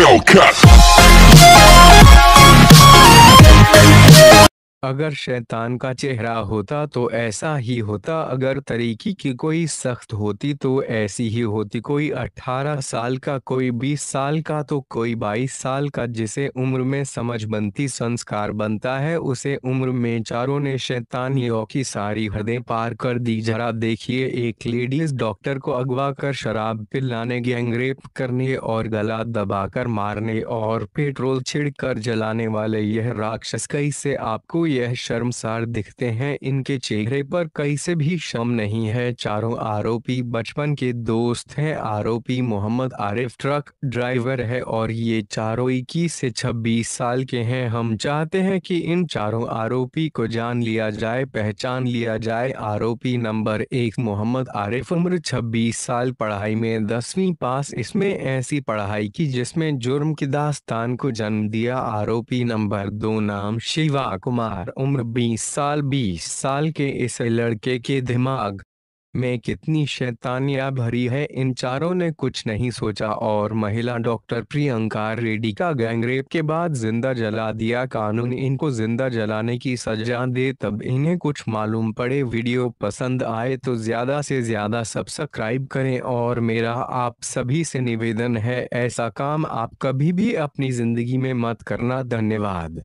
Hellcat. अगर शैतान का चेहरा होता तो ऐसा ही होता अगर तरीकी की कोई सख्त होती तो ऐसी ही होती कोई 18 साल का कोई 20 साल का तो कोई 22 साल का जिसे उम्र में समझ बनती संस्कार बनता है उसे उम्र में चारों ने शैतानियों की सारी हृदय पार कर दी जरा देखिए एक लेडीज डॉक्टर को अगवा कर शराब पिलाने गैंगरेप करने और गला दबा मारने और पेट्रोल छिड़ जलाने वाले यह राक्षस कई से आपको यह शर्मसार दिखते हैं इनके चेहरे पर कहीं से भी शम नहीं है चारों आरोपी बचपन के दोस्त हैं आरोपी मोहम्मद आरिफ ट्रक ड्राइवर है और ये चारों इक्कीस से छब्बीस साल के हैं हम चाहते हैं कि इन चारों आरोपी को जान लिया जाए पहचान लिया जाए आरोपी नंबर एक मोहम्मद आरिफ उम्र छब्बीस साल पढ़ाई में दसवीं पास इसमें ऐसी पढ़ाई की जिसमें जुर्म की दास्तान को जन्म दिया आरोपी नंबर दो नाम शिवा कुमार बाहर उम्र बीस साल बीस साल के इस लड़के के दिमाग में कितनी शैतानियां भरी है इन चारों ने कुछ नहीं सोचा और महिला डॉक्टर प्रियंका रेड्डी का गैंगरेप के बाद जिंदा जला दिया कानून इनको जिंदा जलाने की सजा दे तब इन्हें कुछ मालूम पड़े वीडियो पसंद आए तो ज्यादा से ज्यादा सब्सक्राइब करें और मेरा आप सभी से निवेदन है ऐसा काम आप कभी भी अपनी जिंदगी में मत करना धन्यवाद